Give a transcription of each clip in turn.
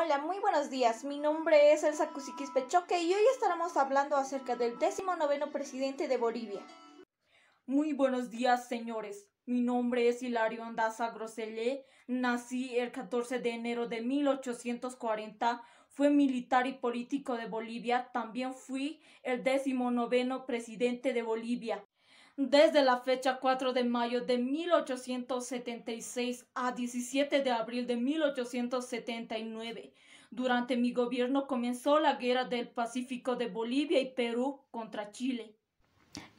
Hola, muy buenos días. Mi nombre es Elsa Cusiquis Pechoque y hoy estaremos hablando acerca del décimo noveno presidente de Bolivia. Muy buenos días, señores. Mi nombre es Hilario ondaza Groselle, Nací el 14 de enero de 1840. Fue militar y político de Bolivia. También fui el décimo noveno presidente de Bolivia desde la fecha 4 de mayo de 1876 a 17 de abril de 1879. Durante mi gobierno comenzó la guerra del Pacífico de Bolivia y Perú contra Chile.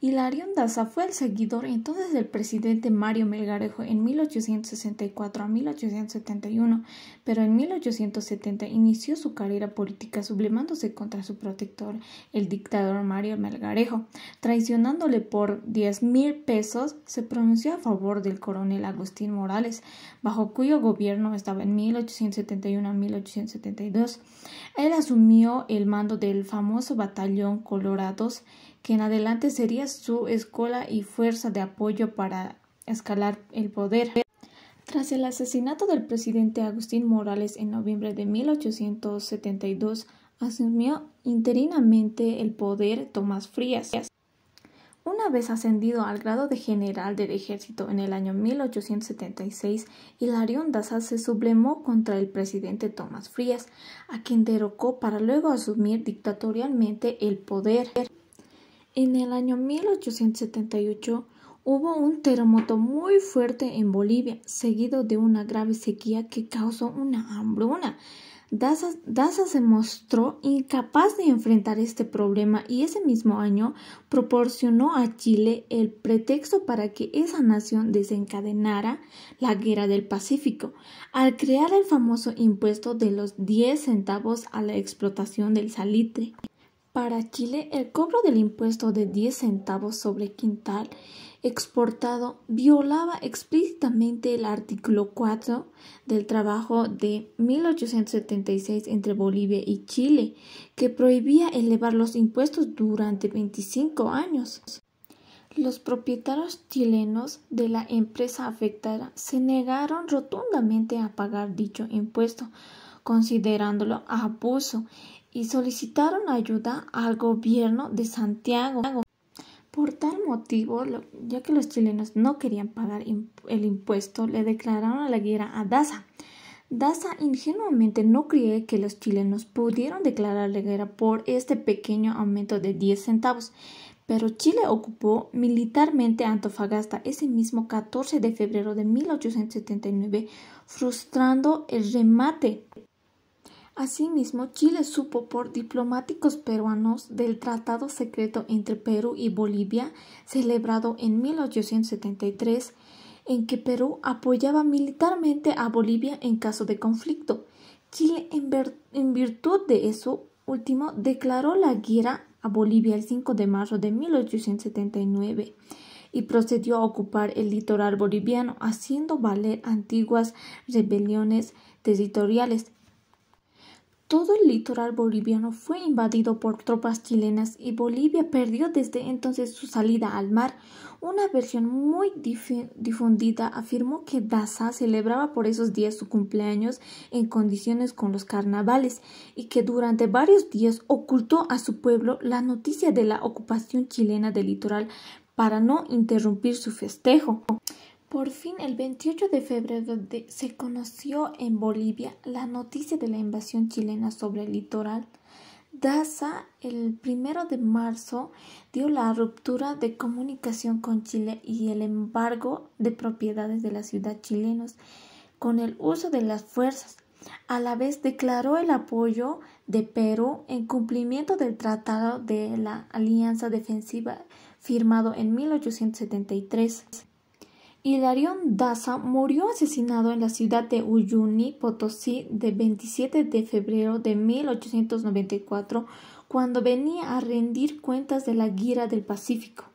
Hilario Daza fue el seguidor entonces del presidente Mario Melgarejo en 1864 a 1871, pero en 1870 inició su carrera política sublemándose contra su protector, el dictador Mario Melgarejo. Traicionándole por diez mil pesos, se pronunció a favor del coronel Agustín Morales, bajo cuyo gobierno estaba en 1871 a 1872. Él asumió el mando del famoso batallón Colorados que en adelante sería su escuela y fuerza de apoyo para escalar el poder. Tras el asesinato del presidente Agustín Morales en noviembre de 1872, asumió interinamente el poder Tomás Frías. Una vez ascendido al grado de general del ejército en el año 1876, Hilarión Daza se sublemó contra el presidente Tomás Frías, a quien derrocó para luego asumir dictatorialmente el poder. En el año 1878 hubo un terremoto muy fuerte en Bolivia, seguido de una grave sequía que causó una hambruna. Daza, se mostró incapaz de enfrentar este problema y ese mismo año proporcionó a Chile el pretexto para que esa nación desencadenara la guerra del Pacífico, al crear el famoso impuesto de los diez centavos a la explotación del salitre. Para Chile, el cobro del impuesto de 10 centavos sobre quintal exportado violaba explícitamente el artículo 4 del trabajo de 1876 entre Bolivia y Chile, que prohibía elevar los impuestos durante 25 años. Los propietarios chilenos de la empresa afectada se negaron rotundamente a pagar dicho impuesto, considerándolo abuso y solicitaron ayuda al gobierno de Santiago. Por tal motivo, ya que los chilenos no querían pagar el impuesto, le declararon la guerra a Daza. Daza ingenuamente no cree que los chilenos pudieron declarar la guerra por este pequeño aumento de 10 centavos, pero Chile ocupó militarmente Antofagasta ese mismo 14 de febrero de 1879, frustrando el remate Asimismo, Chile supo por diplomáticos peruanos del tratado secreto entre Perú y Bolivia, celebrado en 1873, en que Perú apoyaba militarmente a Bolivia en caso de conflicto. Chile, en, virtud de eso último, declaró la guerra a Bolivia el 5 de marzo de 1879 y procedió a ocupar el litoral boliviano, haciendo valer antiguas rebeliones territoriales todo el litoral boliviano fue invadido por tropas chilenas y Bolivia perdió desde entonces su salida al mar. Una versión muy difundida afirmó que Daza celebraba por esos días su cumpleaños en condiciones con los carnavales y que durante varios días ocultó a su pueblo la noticia de la ocupación chilena del litoral para no interrumpir su festejo. Por fin, el 28 de febrero se conoció en Bolivia la noticia de la invasión chilena sobre el litoral. Daza, el 1 de marzo, dio la ruptura de comunicación con Chile y el embargo de propiedades de la ciudad chilenos con el uso de las fuerzas. A la vez declaró el apoyo de Perú en cumplimiento del Tratado de la Alianza Defensiva firmado en 1873. Hilarión Daza murió asesinado en la ciudad de Uyuni, Potosí, de 27 de febrero de 1894, cuando venía a rendir cuentas de la gira del Pacífico.